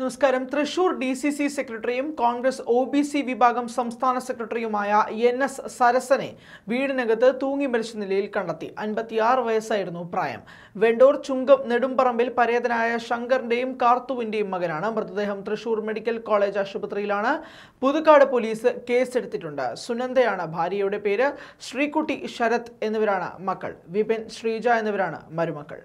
നമസ്കാരം Thrissur D C C സെക്രട്ടറിയും Congress O B C വിഭാഗം സംസ്ഥാന സെക്രട്ടറിയുമായ എൻ എസ് സരസനെ വീടിനകത്ത് തൂങ്ങി മരിച്ച നിലയിൽ കണ്ടെത്തി അൻപത്തിയാറ് വയസ്സായിരുന്നു പ്രായം വെണ്ടൂർ ചുങ്കം നെടുമ്പറമ്പിൽ പരേതനായ ശങ്കറിന്റെയും കാർത്തുവിന്റെയും മകനാണ് മൃതദേഹം തൃശൂർ മെഡിക്കൽ കോളേജ് ആശുപത്രിയിലാണ് പുതുക്കാട് പോലീസ് കേസെടുത്തിട്ടുണ്ട് സുനന്ദയാണ് ഭാര്യയുടെ പേര് ശ്രീകുട്ടി ശരത് എന്നിവരാണ് മക്കൾ വിപിൻ ശ്രീജ എന്നിവരാണ് മരുമക്കൾ